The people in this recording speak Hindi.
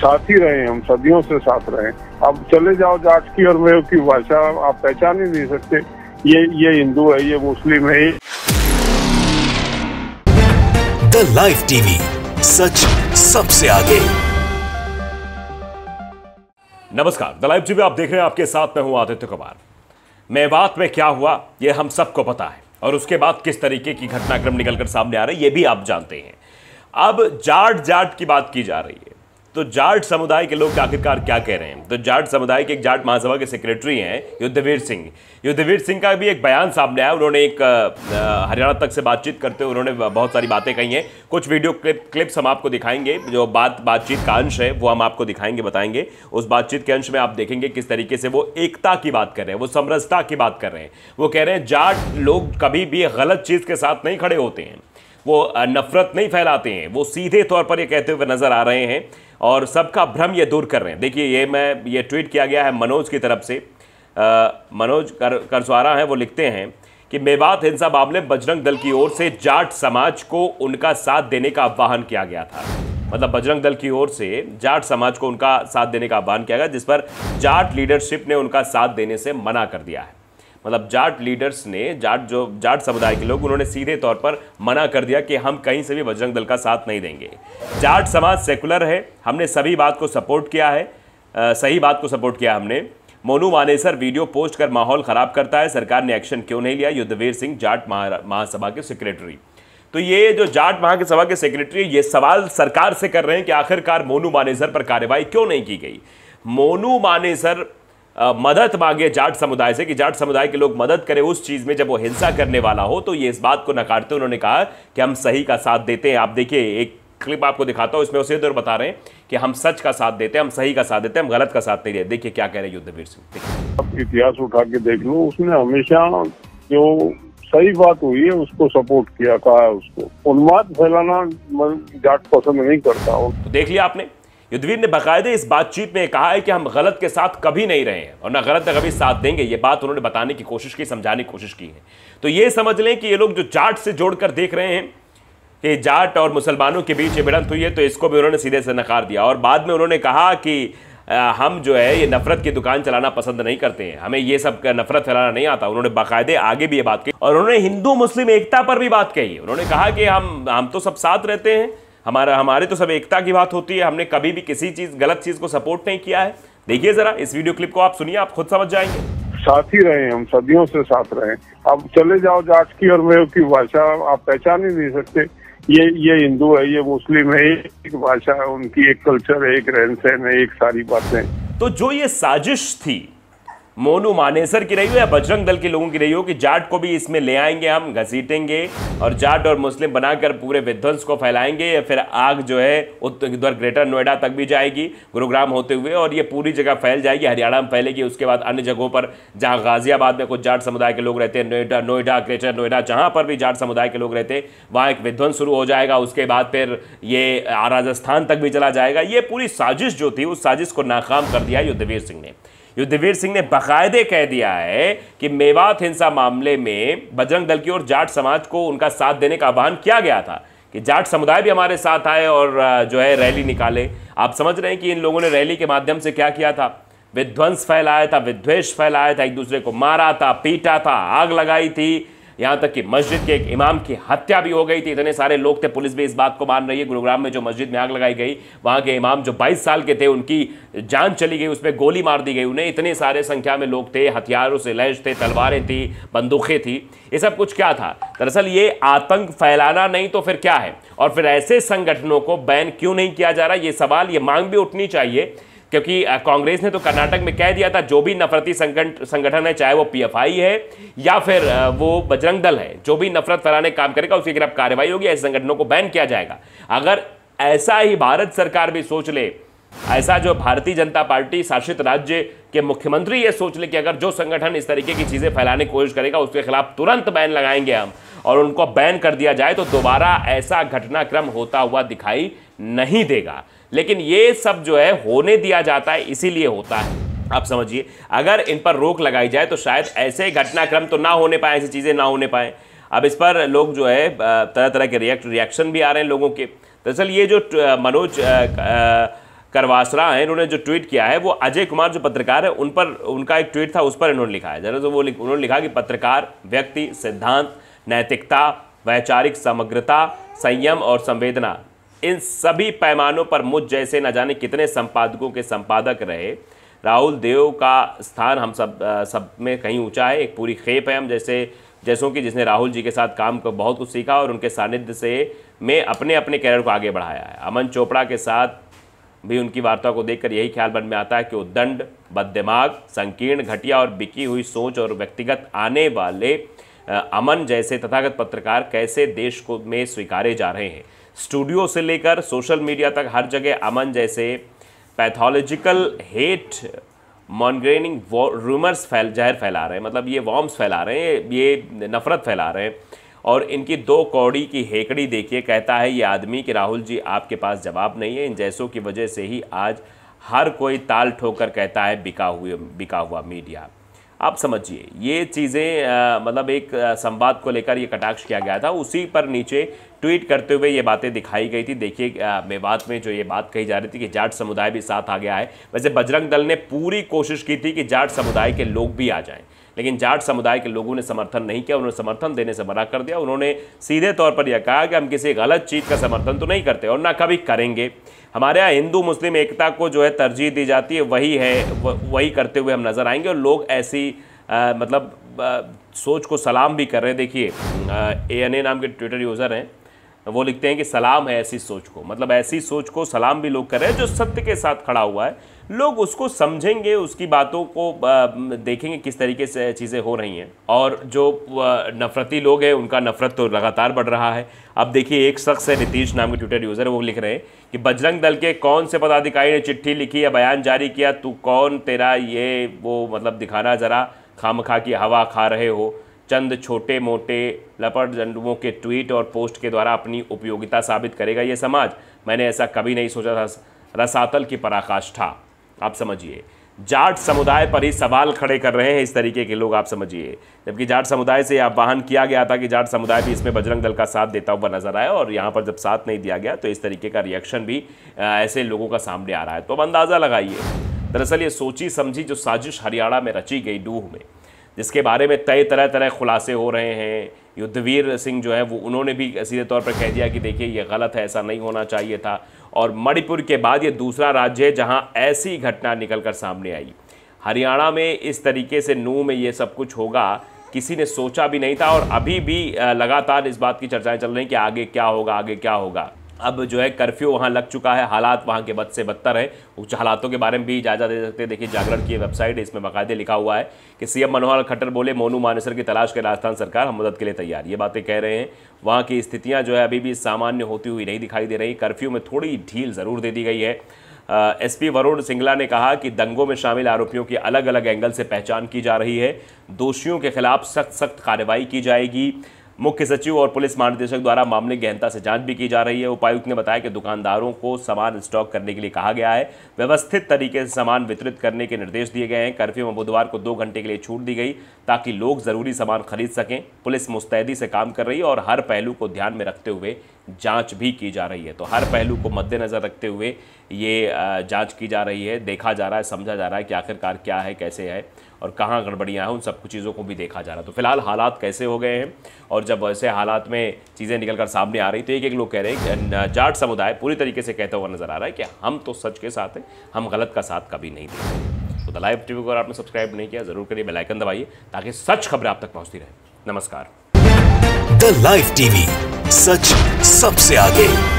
साथ ही रहे हम सदियों से साथ रहे अब चले जाओ जाट की और मेव की भाषा आप पहचान ही नहीं सकते ये ये हिंदू है ये मुस्लिम है द लाइफ टीवी सच सबसे आगे नमस्कार द लाइफ टीवी आप देख रहे हैं आपके साथ मैं हूं आदित्य कुमार मेवात में क्या हुआ ये हम सबको पता है और उसके बाद किस तरीके की घटनाक्रम निकलकर सामने आ रही है ये भी आप जानते हैं अब जाट जाट की बात की जा रही है तो जाट समुदाय के लोग आखिरकार क्या कह रहे हैं तो जाट समुदाय के एक जाट महासभा के सेक्रेटरी हैं युद्धवीर सिंह युद्धवीर सिंह का भी एक बयान सामने आया उन्होंने एक हरियाणा तक से बातचीत करते हुए उन्होंने बहुत सारी बातें कही हैं कुछ वीडियो क्लिप क्लिप्स हम आपको दिखाएंगे जो बात बातचीत का अंश है वो हम आपको दिखाएंगे बताएंगे उस बातचीत के अंश में आप देखेंगे किस तरीके से वो एकता की बात कर रहे हैं वो समरसता की बात कर रहे हैं वो कह रहे हैं जाट लोग कभी भी गलत चीज़ के साथ नहीं खड़े होते हैं वो नफरत नहीं फैलाते हैं वो सीधे तौर पर ये कहते हुए नज़र आ रहे हैं और सबका भ्रम ये दूर कर रहे हैं देखिए ये मैं ये ट्वीट किया गया है मनोज की तरफ से आ, मनोज कर करसवारा हैं वो लिखते हैं कि मेवात हिंसा मामले बजरंग दल की ओर से जाट समाज को उनका साथ देने का आह्वान किया गया था मतलब बजरंग दल की ओर से जाट समाज को उनका साथ देने का आह्वान किया गया जिस पर जाट लीडरशिप ने उनका साथ देने से मना कर दिया है मतलब जाट लीडर्स ने जाट जो जाट समुदाय के लोग उन्होंने सीधे तौर पर मना कर दिया कि हम कहीं से भी बजरंग दल का साथ नहीं देंगे जाट समाज सेकुलर है हमने सभी बात को सपोर्ट किया है आ, सही बात को सपोर्ट किया हमने मोनू मानेसर वीडियो पोस्ट कर माहौल ख़राब करता है सरकार ने एक्शन क्यों नहीं लिया युद्धवीर सिंह जाट महासभा के सेक्रेटरी तो ये जो जाट महासभा के सेक्रेटरी ये सवाल सरकार से कर रहे हैं कि आखिरकार मोनू मानेसर पर कार्रवाई क्यों नहीं की गई मोनू मानेसर मदद मांगे जाट समुदाय से कि जाट समुदाय के लोग मदद करें उस चीज़ में जब वो हिंसा करने वाला हो तो ये इस बात को नकारते उन्होंने कहा कि हम सही का साथ देते हैं आप देखिए एक क्लिप आपको दिखाता हूं इसमें उसे दौर बता रहे हैं कि हम सच का साथ देते हैं हम सही का साथ देते हैं हम गलत का साथ नहीं देते देखिए क्या कह रहे युद्धवीर सिंह इतिहास उठा के देख लो उसने हमेशा जो सही बात हुई है उसको सपोर्ट किया कहा है उसको उन्माद फैलाना जाट पसंद नहीं करता तो देख लिया आपने युद्धवीर ने बाकायदे इस बातचीत में कहा है कि हम गलत के साथ कभी नहीं रहे हैं और ना गलत ना कभी साथ देंगे ये बात उन्होंने बताने की कोशिश की समझाने की कोशिश की है तो ये समझ लें कि ये लोग जो जाट से जोड़कर देख रहे हैं कि जाट और मुसलमानों के बीच ये भिड़ंत हुई है तो इसको भी उन्होंने सीधे से नकार दिया और बाद में उन्होंने कहा कि हम जो है ये नफरत की दुकान चलाना पसंद नहीं करते हैं हमें ये सब नफरत फैलाना नहीं आता उन्होंने बाकायदे आगे भी ये बात कही और उन्होंने हिंदू मुस्लिम एकता पर भी बात कही उन्होंने कहा कि हम हम तो सब साथ रहते हैं हमारा हमारे तो सब एकता की बात होती है हमने कभी भी किसी चीज़ गलत चीज़ को सपोर्ट नहीं किया है देखिए ज़रा इस वीडियो क्लिप को आप सुनिए आप खुद समझ जाएंगे साथ ही रहे हम सदियों से साथ रहे अब चले जाओ जाट की और मेव की भाषा आप पहचान ही नहीं सकते ये ये हिंदू है ये मुस्लिम है एक भाषा है उनकी एक कल्चर है एक रहन सहन है एक सारी बातें तो जो ये साजिश थी मोनू मानेसर की रही हो या बजरंग दल के लोगों की रही हो कि जाट को भी इसमें ले आएंगे हम घसीटेंगे और जाट और मुस्लिम बनाकर पूरे विध्वंस को फैलाएंगे या फिर आग जो है उधर ग्रेटर नोएडा तक भी जाएगी गुरुग्राम होते हुए और ये पूरी जगह फैल जाएगी हरियाणा में फैलेगी उसके बाद अन्य जगहों पर जहाँ गाजियाबाद में कुछ जाट समुदाय के लोग रहते हैं नोएडा नोएडा ग्रेटर नोएडा जहाँ पर भी जाट समुदाय के लोग रहते हैं वहाँ एक विध्वंस शुरू हो जाएगा उसके बाद फिर ये राजस्थान तक भी चला जाएगा ये पूरी साजिश जो थी उस साजिश को नाकाम कर दिया युद्धवीर सिंह ने युद्धवीर सिंह ने बाकायदे कह दिया है कि मेवात हिंसा मामले में बजरंग दल की ओर जाट समाज को उनका साथ देने का आह्वान किया गया था कि जाट समुदाय भी हमारे साथ आए और जो है रैली निकाले आप समझ रहे हैं कि इन लोगों ने रैली के माध्यम से क्या किया था विध्वंस फैलाया था विद्वेष फैलाया था एक दूसरे को मारा था पीटा था आग लगाई थी यहां तक कि मस्जिद के एक इमाम की हत्या भी हो गई थी इतने सारे लोग थे पुलिस भी इस बात को मान रही है गुरुग्राम में जो मस्जिद में आग लगाई गई वहां के इमाम जो बाईस साल के थे उनकी जान चली गई उसमें गोली मार दी गई उन्हें इतने सारे संख्या में लोग थे हथियारों से लैस थे तलवारें थी बंदूकें थी ये सब कुछ क्या था दरअसल ये आतंक फैलाना नहीं तो फिर क्या है और फिर ऐसे संगठनों को बैन क्यों नहीं किया जा रहा ये सवाल ये मांग भी उठनी चाहिए क्योंकि कांग्रेस ने तो कर्नाटक में कह दिया था जो भी नफरती संगठन है चाहे वो पीएफआई है या फिर वो बजरंग दल है जो भी नफरत फैलाने काम करेगा उसके खिलाफ कार्रवाई होगी ऐसे संगठनों को बैन किया जाएगा अगर ऐसा ही भारत सरकार भी सोच ले ऐसा जो भारतीय जनता पार्टी शासित राज्य के मुख्यमंत्री ये सोच ले कि अगर जो संगठन इस तरीके की चीज़ें फैलाने की कोशिश करेगा उसके खिलाफ तुरंत बैन लगाएंगे हम और उनको बैन कर दिया जाए तो दोबारा ऐसा घटनाक्रम होता हुआ दिखाई नहीं देगा लेकिन ये सब जो है होने दिया जाता है इसीलिए होता है आप समझिए अगर इन पर रोक लगाई जाए तो शायद ऐसे घटनाक्रम तो ना होने पाए ऐसी चीज़ें ना होने पाए अब इस पर लोग जो है तरह तरह के रिएक्ट रिएक्शन भी आ रहे हैं लोगों के दरअसल ये जो मनोज करवासरा हैं इन्होंने जो ट्वीट किया है वो अजय कुमार जो पत्रकार है उन पर उनका एक ट्वीट था उस पर इन्होंने लिखा है जरा तो वो उन्होंने लिखा कि पत्रकार व्यक्ति सिद्धांत नैतिकता वैचारिक समग्रता संयम और संवेदना इन सभी पैमानों पर मुझ जैसे न जाने कितने संपादकों के संपादक रहे राहुल देव का स्थान हम सब आ, सब में कहीं ऊंचा है एक पूरी खेप है हम जैसे जैसों की जिसने राहुल जी के साथ काम को बहुत कुछ सीखा और उनके सानिध्य से मैं अपने अपने कैरियर को आगे बढ़ाया है अमन चोपड़ा के साथ भी उनकी वार्ता को देखकर यही ख्याल मन में आता है कि वो दंड बददिमाग संकीर्ण घटिया और बिकी हुई सोच और व्यक्तिगत आने वाले अमन जैसे तथागत पत्रकार कैसे देश को में स्वीकारे जा रहे हैं स्टूडियो से लेकर सोशल मीडिया तक हर जगह अमन जैसे पैथोलॉजिकल हेट मॉनग्रेनिंग रूमर्स फैल जहर फैला रहे हैं मतलब ये वॉम्स फैला रहे हैं ये नफ़रत फैला रहे हैं और इनकी दो कौड़ी की हेकड़ी देखिए कहता है ये आदमी कि राहुल जी आपके पास जवाब नहीं है इन जैसों की वजह से ही आज हर कोई ताल ठोकर कहता है बिका हुए बिका हुआ मीडिया आप समझिए ये चीज़ें मतलब एक संवाद को लेकर ये कटाक्ष किया गया था उसी पर नीचे ट्वीट करते हुए ये बातें दिखाई गई थी देखिए मेवात में जो ये बात कही जा रही थी कि जाट समुदाय भी साथ आ गया है वैसे बजरंग दल ने पूरी कोशिश की थी कि जाट समुदाय के लोग भी आ जाएं लेकिन जाट समुदाय के लोगों ने समर्थन नहीं किया उन्होंने समर्थन देने से मना कर दिया उन्होंने सीधे तौर पर यह कहा कि हम किसी गलत चीज़ का समर्थन तो नहीं करते और ना कभी करेंगे हमारे यहाँ हिंदू मुस्लिम एकता को जो है तरजीह दी जाती है वही है वही करते हुए हम नज़र आएंगे और लोग ऐसी आ, मतलब आ, सोच को सलाम भी कर रहे हैं देखिए ए एन ए नाम के ट्विटर यूज़र हैं वो लिखते हैं कि सलाम है ऐसी सोच को मतलब ऐसी सोच को सलाम भी लोग कर रहे हैं जो सत्य के साथ खड़ा हुआ है लोग उसको समझेंगे उसकी बातों को देखेंगे किस तरीके से चीज़ें हो रही हैं और जो नफ़रती लोग हैं उनका नफ़रत तो लगातार बढ़ रहा है अब देखिए एक शख्स है नीतीश नाम के ट्विटर यूज़र है वो लिख रहे हैं कि बजरंग दल के कौन से पदाधिकारी ने चिट्ठी लिखी या बयान जारी किया तू कौन तेरा ये वो मतलब दिखाना ज़रा खाम खा की हवा खा रहे हो चंद छोटे मोटे लपट जंडुओं के ट्वीट और पोस्ट के द्वारा अपनी उपयोगिता साबित करेगा ये समाज मैंने ऐसा कभी नहीं सोचा था रसातल की पराकाष्ठा आप समझिए जाट समुदाय पर ही सवाल खड़े कर रहे हैं इस तरीके के लोग आप समझिए जबकि जाट समुदाय से आह्वान किया गया था कि जाट समुदाय भी इसमें बजरंग दल का साथ देता हुआ नजर आया और यहाँ पर जब साथ नहीं दिया गया तो इस तरीके का रिएक्शन भी ऐसे लोगों का सामने आ रहा है तो अब अंदाज़ा लगाइए दरअसल ये सोची समझी जो साजिश हरियाणा में रची गई डूह में जिसके बारे में तय तरह तरह खुलासे हो रहे हैं युद्धवीर सिंह जो है वो उन्होंने भी सीधे तौर पर कह दिया कि देखिए ये गलत है ऐसा नहीं होना चाहिए था और मणिपुर के बाद ये दूसरा राज्य है जहाँ ऐसी घटना निकल कर सामने आई हरियाणा में इस तरीके से नू में ये सब कुछ होगा किसी ने सोचा भी नहीं था और अभी भी लगातार इस बात की चर्चाएं चल रही हैं कि आगे क्या होगा आगे क्या होगा अब जो है कर्फ्यू वहाँ लग चुका है हालात वहाँ के बद से बदतर है उच्च हालातों के बारे में भी जायजा दे सकते हैं देखिए जागरण की वेबसाइट है इसमें बाकायदे लिखा हुआ है कि सीएम मनोहर खट्टर बोले मोनू मानेसर की तलाश के राजस्थान सरकार हम मदद के लिए तैयार ये बातें कह रहे हैं वहाँ की स्थितियाँ जो है अभी भी सामान्य होती हुई नहीं दिखाई दे रही कर्फ्यू में थोड़ी ढील ज़रूर दे दी गई है पी वरुण सिंगला ने कहा कि दंगों में शामिल आरोपियों की अलग अलग एंगल से पहचान की जा रही है दोषियों के खिलाफ सख्त सख्त कार्रवाई की जाएगी मुख्य सचिव और पुलिस महानिदेशक द्वारा मामले की गहनता से जांच भी की जा रही है उपायुक्त ने बताया कि दुकानदारों को सामान स्टॉक करने के लिए कहा गया है व्यवस्थित तरीके से सामान वितरित करने के निर्देश दिए गए हैं कर्फ्यू में बुधवार को दो घंटे के लिए छूट दी गई ताकि लोग ज़रूरी सामान खरीद सकें पुलिस मुस्तैदी से काम कर रही है और हर पहलू को ध्यान में रखते हुए जाँच भी की जा रही है तो हर पहलू को मद्देनज़र रखते हुए ये जाँच की जा रही है देखा जा रहा है समझा जा रहा है कि आखिरकार क्या है कैसे है और कहाँ गड़बड़ियाँ हैं उन सब कुछ चीज़ों को भी देखा जा रहा है तो फिलहाल हालात कैसे हो गए हैं और जब ऐसे हालात में चीज़ें निकल कर सामने आ रही तो एक एक लोग कह रहे हैं कि जाट समुदाय पूरी तरीके से कहता हुआ नज़र आ रहा है कि हम तो सच के साथ हैं हम गलत का साथ कभी नहीं देते तो द लाइव टी को अगर आपने सब्सक्राइब नहीं किया ज़रूर करिए बेलाइकन दबाइए ताकि सच खबरें आप तक पहुँचती रहे नमस्कार द लाइव टीवी सच सबसे आगे